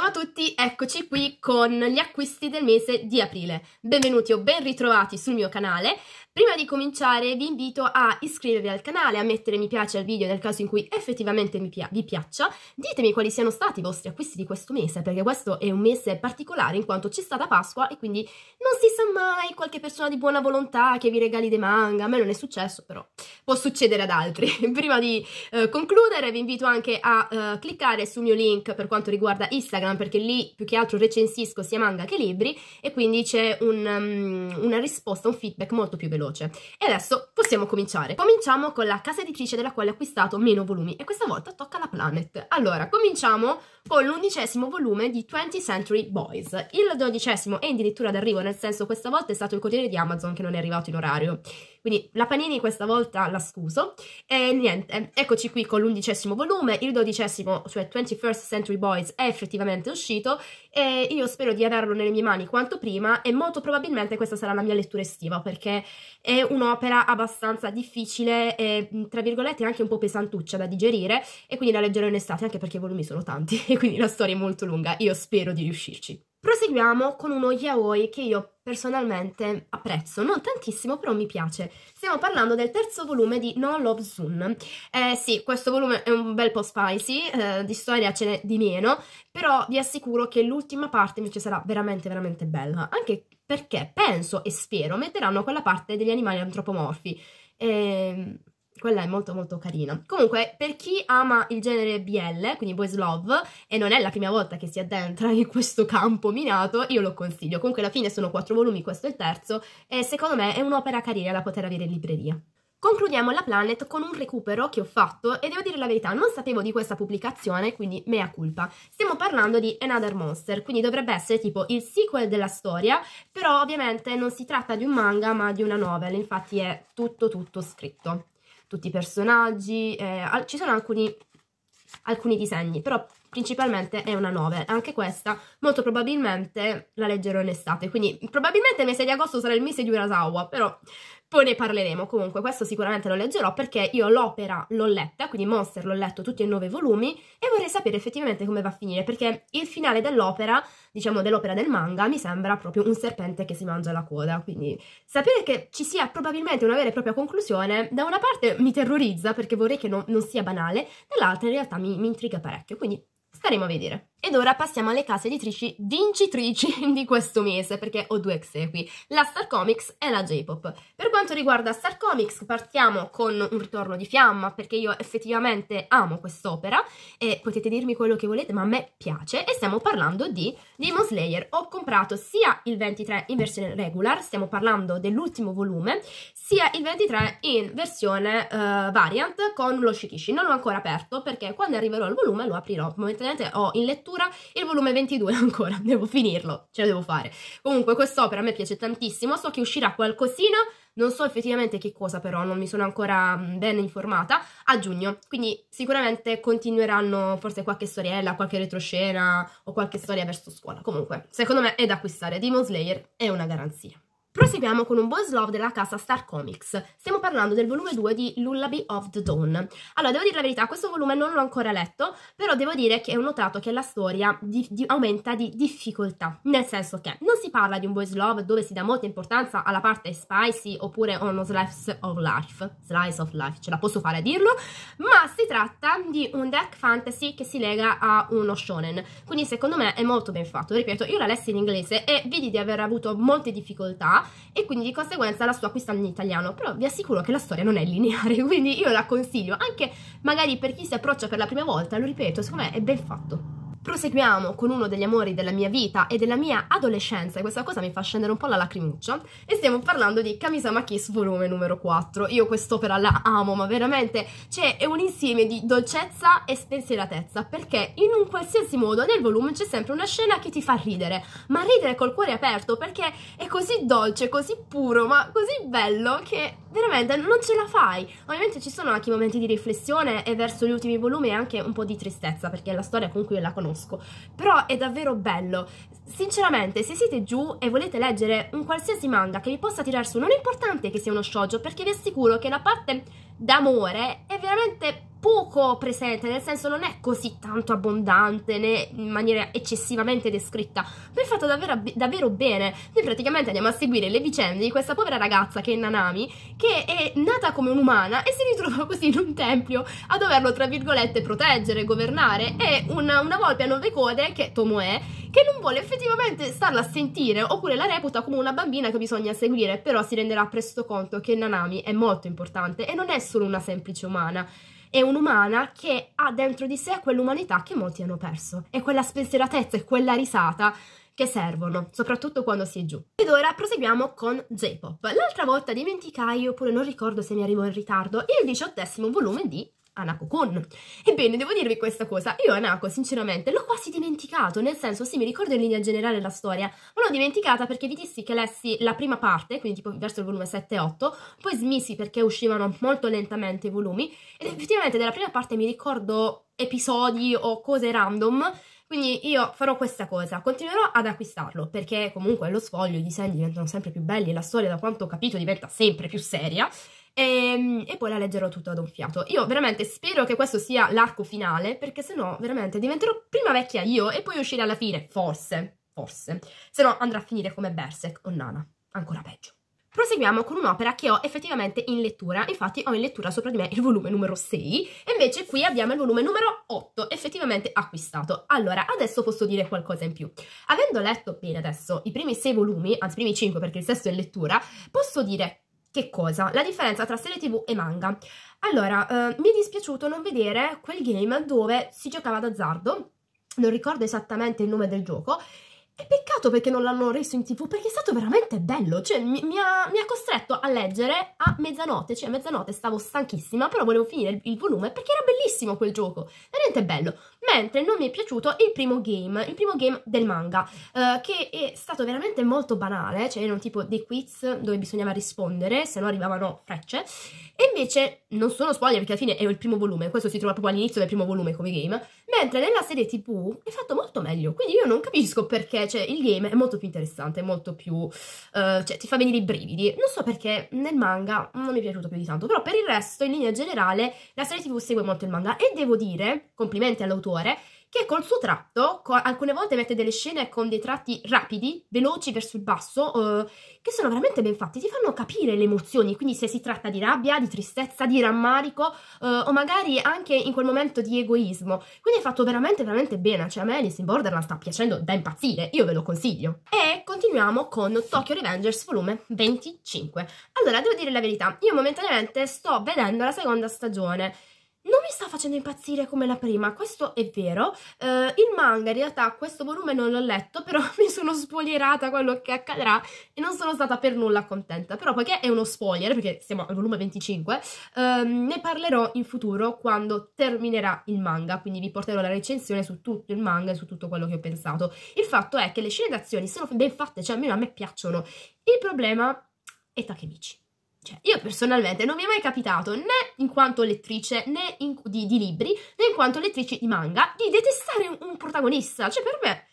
Ciao a tutti, eccoci qui con gli acquisti del mese di aprile. Benvenuti o ben ritrovati sul mio canale. Prima di cominciare vi invito a iscrivervi al canale, a mettere mi piace al video nel caso in cui effettivamente pia vi piaccia. Ditemi quali siano stati i vostri acquisti di questo mese, perché questo è un mese particolare in quanto c'è stata Pasqua e quindi non si sa mai qualche persona di buona volontà che vi regali dei manga. A me non è successo, però può succedere ad altri. Prima di eh, concludere vi invito anche a eh, cliccare sul mio link per quanto riguarda Instagram Instagram perché lì più che altro recensisco sia manga che libri e quindi c'è un, um, una risposta, un feedback molto più veloce. E adesso possiamo cominciare. Cominciamo con la casa editrice della quale ho acquistato meno volumi e questa volta tocca la Planet. Allora, cominciamo con l'undicesimo volume di 20th Century Boys. Il dodicesimo è addirittura d'arrivo, nel senso questa volta è stato il corriere di Amazon che non è arrivato in orario. Quindi la Panini questa volta la scuso. E niente, eccoci qui con l'undicesimo volume, il dodicesimo, cioè 21st Century Boys, è effettivamente uscito e io spero di averlo nelle mie mani quanto prima e molto probabilmente questa sarà la mia lettura estiva perché è un'opera abbastanza difficile e tra virgolette anche un po' pesantuccia da digerire e quindi la leggerò in estate anche perché i volumi sono tanti e quindi la storia è molto lunga, io spero di riuscirci. Proseguiamo con uno yaoi che io personalmente apprezzo, non tantissimo però mi piace. Stiamo parlando del terzo volume di No Love Soon. Eh sì, questo volume è un bel po' spicy, eh, di storia ce n'è di meno, però vi assicuro che l'ultima parte invece sarà veramente veramente bella, anche perché penso e spero metteranno quella parte degli animali antropomorfi. Ehm quella è molto molto carina. Comunque, per chi ama il genere BL, quindi boys love, e non è la prima volta che si addentra in questo campo minato, io lo consiglio. Comunque alla fine sono quattro volumi, questo è il terzo, e secondo me è un'opera carina da poter avere in libreria. Concludiamo la Planet con un recupero che ho fatto e devo dire la verità, non sapevo di questa pubblicazione, quindi mea culpa. Stiamo parlando di Another Monster, quindi dovrebbe essere tipo il sequel della storia, però ovviamente non si tratta di un manga ma di una novel, infatti è tutto tutto scritto tutti i personaggi, eh, al, ci sono alcuni, alcuni disegni, però principalmente è una novel, anche questa molto probabilmente la leggerò in estate, quindi probabilmente il mese di agosto sarà il mese di Urasawa, però poi ne parleremo, comunque questo sicuramente lo leggerò perché io l'opera l'ho letta, quindi Monster l'ho letto tutti e nove volumi e vorrei sapere effettivamente come va a finire perché il finale dell'opera, diciamo dell'opera del manga, mi sembra proprio un serpente che si mangia la coda, quindi sapere che ci sia probabilmente una vera e propria conclusione da una parte mi terrorizza perché vorrei che non, non sia banale, dall'altra in realtà mi, mi intriga parecchio, quindi staremo a vedere. Ed ora passiamo alle case editrici vincitrici di questo mese, perché ho due ex la Star Comics e la J-Pop. Per quanto riguarda Star Comics, partiamo con un ritorno di fiamma, perché io effettivamente amo quest'opera, e potete dirmi quello che volete, ma a me piace, e stiamo parlando di Demon Slayer. Ho comprato sia il 23 in versione regular, stiamo parlando dell'ultimo volume, sia il 23 in versione uh, variant con lo Shikishi. Non l'ho ancora aperto, perché quando arriverò al volume lo aprirò, momentaneamente ho in lettura lettura il volume 22 ancora, devo finirlo, ce la devo fare. Comunque quest'opera a me piace tantissimo, so che uscirà qualcosina, non so effettivamente che cosa però, non mi sono ancora mm, ben informata, a giugno, quindi sicuramente continueranno forse qualche storiella, qualche retroscena o qualche storia verso scuola. Comunque, secondo me è da acquistare, Demon Slayer è una garanzia. Proseguiamo con un boys love della casa Star Comics. Stiamo parlando del volume 2 di Lullaby of the Dawn. Allora, devo dire la verità, questo volume non l'ho ancora letto, però devo dire che ho notato che la storia di, di, aumenta di difficoltà, nel senso che non si parla di un boys love dove si dà molta importanza alla parte spicy oppure uno slice of life, slice of life, ce la posso fare a dirlo, ma si tratta di un deck fantasy che si lega a uno shonen, quindi secondo me è molto ben fatto, ripeto, io la lessi in inglese e vedi di aver avuto molte difficoltà, e quindi di conseguenza la sto acquistando in italiano, però vi assicuro che la storia non è lineare, quindi io la consiglio, anche magari per chi si approccia per la prima volta, lo ripeto, secondo me è ben fatto. Proseguiamo con uno degli amori della mia vita e della mia adolescenza, e questa cosa mi fa scendere un po' la lacrimuccia, e stiamo parlando di Kamisama Kiss volume numero 4. Io quest'opera la amo, ma veramente c'è cioè, un insieme di dolcezza e spensieratezza, perché in un qualsiasi modo nel volume c'è sempre una scena che ti fa ridere, ma ridere col cuore aperto perché è così dolce, così puro, ma così bello che veramente non ce la fai. Ovviamente ci sono anche i momenti di riflessione e verso gli ultimi volumi anche un po' di tristezza perché è la storia con cui la conosco, però è davvero bello. Sinceramente, se siete giù e volete leggere un qualsiasi manga che vi possa tirare su, non è importante che sia uno shoujo perché vi assicuro che la parte d'amore è veramente poco presente, nel senso non è così tanto abbondante né in maniera eccessivamente descritta, ma è fatta davvero, davvero, bene. Noi praticamente andiamo a seguire le vicende di questa povera ragazza che è Nanami, che è nata come un'umana e si ritrova così in un tempio a doverlo, tra virgolette, proteggere, governare, e una, una volpe a nove code, che Tomoe, che non vuole effettivamente starla a sentire, oppure la reputa come una bambina che bisogna seguire, però si renderà presto conto che Nanami è molto importante e non è solo una semplice umana è un'umana che ha dentro di sé quell'umanità che molti hanno perso e quella spensieratezza e quella risata che servono, soprattutto quando si è giù. Ed ora proseguiamo con J-Pop. L'altra volta dimenticai, oppure non ricordo se mi arrivo in ritardo, il diciottesimo volume di Anako Anacocon. Ebbene, devo dirvi questa cosa, io Anako sinceramente l'ho quasi dimenticato, nel senso sì, mi ricordo in linea generale la storia, ma l'ho dimenticata perché vi dissi che lessi la prima parte, quindi tipo verso il volume 7-8, poi smisi perché uscivano molto lentamente i volumi, ed effettivamente della prima parte mi ricordo episodi o cose random, quindi io farò questa cosa, continuerò ad acquistarlo perché comunque lo sfoglio, i disegni diventano sempre più belli e la storia da quanto ho capito diventa sempre più seria e, ehm, e, poi la leggerò tutta ad un fiato. Io veramente spero che questo sia l'arco finale, perché se no veramente diventerò prima vecchia io e poi uscire alla fine, forse, forse. Se no andrà a finire come Berserk o Nana, ancora peggio. Proseguiamo con un'opera che ho effettivamente in lettura, infatti ho in lettura sopra di me il volume numero 6 e invece qui abbiamo il volume numero 8 effettivamente acquistato. Allora, adesso posso dire qualcosa in più. Avendo letto bene adesso i primi 6 volumi, anzi i primi 5 perché il sesto è in lettura, posso dire che cosa? La differenza tra serie tv e manga. Allora, eh, mi è dispiaciuto non vedere quel game dove si giocava d'azzardo, non ricordo esattamente il nome del gioco, e peccato perché non l'hanno reso in tv, perché è stato veramente bello, cioè mi, mi, ha, mi ha, costretto a leggere a mezzanotte, cioè a mezzanotte stavo stanchissima, però volevo finire il, il volume perché era bellissimo quel gioco, veramente bello. Mentre non mi è piaciuto il primo game, il primo game del manga, eh, che è stato veramente molto banale, cioè erano tipo dei quiz dove bisognava rispondere, se no arrivavano frecce, e invece non sono spoiler perché alla fine è il primo volume, questo si trova proprio all'inizio del primo volume come game, mentre nella serie tv è fatto molto meglio, quindi io non capisco perché, cioè, il game è molto più interessante, molto più, uh, cioè, ti fa venire i brividi, non so perché nel manga non mi è piaciuto più di tanto, però per il resto, in linea generale, la serie tv segue molto il manga e devo dire, complimenti all'autore, che col suo tratto co- alcune volte mette delle scene con dei tratti rapidi, veloci verso il basso, eh, che sono veramente ben fatti, ti fanno capire le emozioni, quindi se si tratta di rabbia, di tristezza, di rammarico eh, o magari anche in quel momento di egoismo. Quindi è fatto veramente veramente bene, cioè a me Alice in Borderland sta piacendo da impazzire, io ve lo consiglio. E continuiamo con Tokyo Revengers volume 25. Allora, devo dire la verità, io momentaneamente sto vedendo la seconda stagione non mi sta facendo impazzire come la prima, questo è vero. Eh, il manga, in realtà, questo volume non l'ho letto, però mi sono spoilerata quello che accadrà e non sono stata per nulla contenta. Però, poiché è uno spoiler, perché siamo al volume 25, ehm, ne parlerò in futuro quando terminerà il manga, quindi vi porterò la recensione su tutto il manga e su tutto quello che ho pensato. Il fatto è che le scene d'azione sono ben fatte, cioè almeno a me piacciono. Il problema è Takemichi. Cioè, io personalmente non mi è mai capitato né in quanto lettrice né in, di, di, libri, né in quanto lettrice di manga, di detestare un, un protagonista. Cioè, per me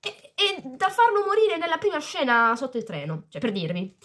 è, è da farlo morire nella prima scena sotto il treno. Cioè, per dirvi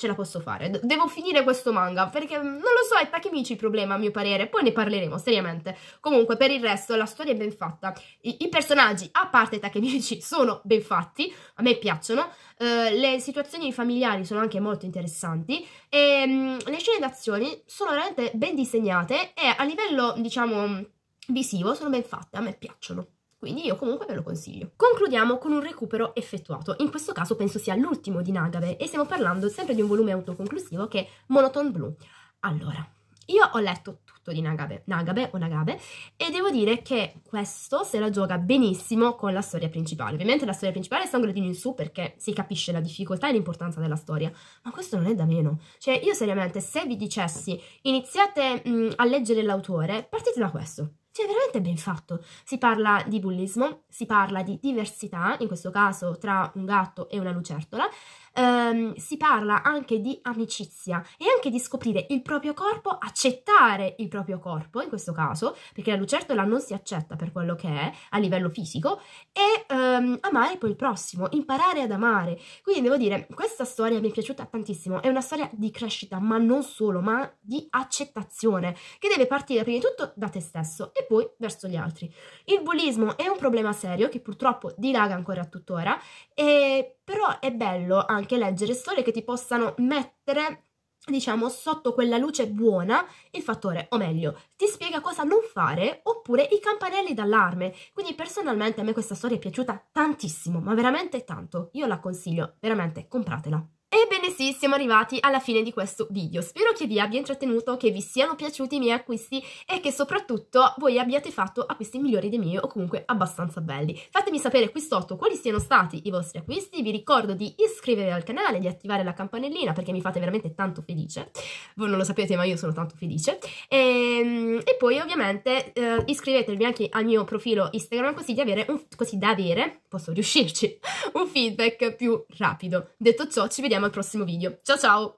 ce la posso fare, devo finire questo manga, perché mm, non lo so, è Takemichi il problema a mio parere, poi ne parleremo seriamente. Comunque, per il resto, la storia è ben fatta, i, i personaggi, a parte Takemichi, sono ben fatti, a me piacciono, eh, le situazioni familiari sono anche molto interessanti, e mh, mm, le scene d'azione sono veramente ben disegnate e a livello, diciamo, mm, visivo sono ben fatte, a me piacciono quindi io comunque ve lo consiglio. Concludiamo con un recupero effettuato, in questo caso penso sia l'ultimo di Nagabe e stiamo parlando sempre di un volume autoconclusivo che è Monotone Blue. Allora, io ho letto tutto di Nagabe, Nagabe o Nagabe, e devo dire che questo se la gioca benissimo con la storia principale. Ovviamente la storia principale è un gradino in su perché si capisce la difficoltà e l'importanza della storia, ma questo non è da meno. Cioè, io seriamente, se vi dicessi iniziate mh, a leggere l'autore, partite da questo cioè, veramente ben fatto. Si parla di bullismo, si parla di diversità, in questo caso tra un gatto e una lucertola, ehm, si parla anche di amicizia e anche di scoprire il proprio corpo, accettare il proprio corpo, in questo caso, perché la lucertola non si accetta per quello che è a livello fisico, e ehm, amare poi il prossimo, imparare ad amare. Quindi devo dire, questa storia mi è piaciuta tantissimo, è una storia di crescita, ma non solo, ma di accettazione, che deve partire prima di tutto da te stesso e poi verso gli altri. Il bullismo è un problema serio che purtroppo dilaga ancora tuttora, e, però è bello anche leggere storie che ti possano mettere diciamo sotto quella luce buona il fattore o meglio ti spiega cosa non fare oppure i campanelli d'allarme quindi personalmente a me questa storia è piaciuta tantissimo ma veramente tanto io la consiglio veramente compratela Ebbene sì, siamo arrivati alla fine di questo video. Spero che vi abbia intrattenuto, che vi siano piaciuti i miei acquisti e che soprattutto voi abbiate fatto acquisti migliori dei miei o comunque abbastanza belli. Fatemi sapere qui sotto quali siano stati i vostri acquisti, vi ricordo di iscrivervi al canale, di attivare la campanellina perché mi fate veramente tanto felice. Voi non lo sapete ma io sono tanto felice. E, ehm, e poi ovviamente eh, iscrivetevi anche al mio profilo Instagram così, di avere un, così da avere, posso riuscirci, un feedback più rapido. Detto ciò ci vediamo vediamo al prossimo video. Ciao ciao!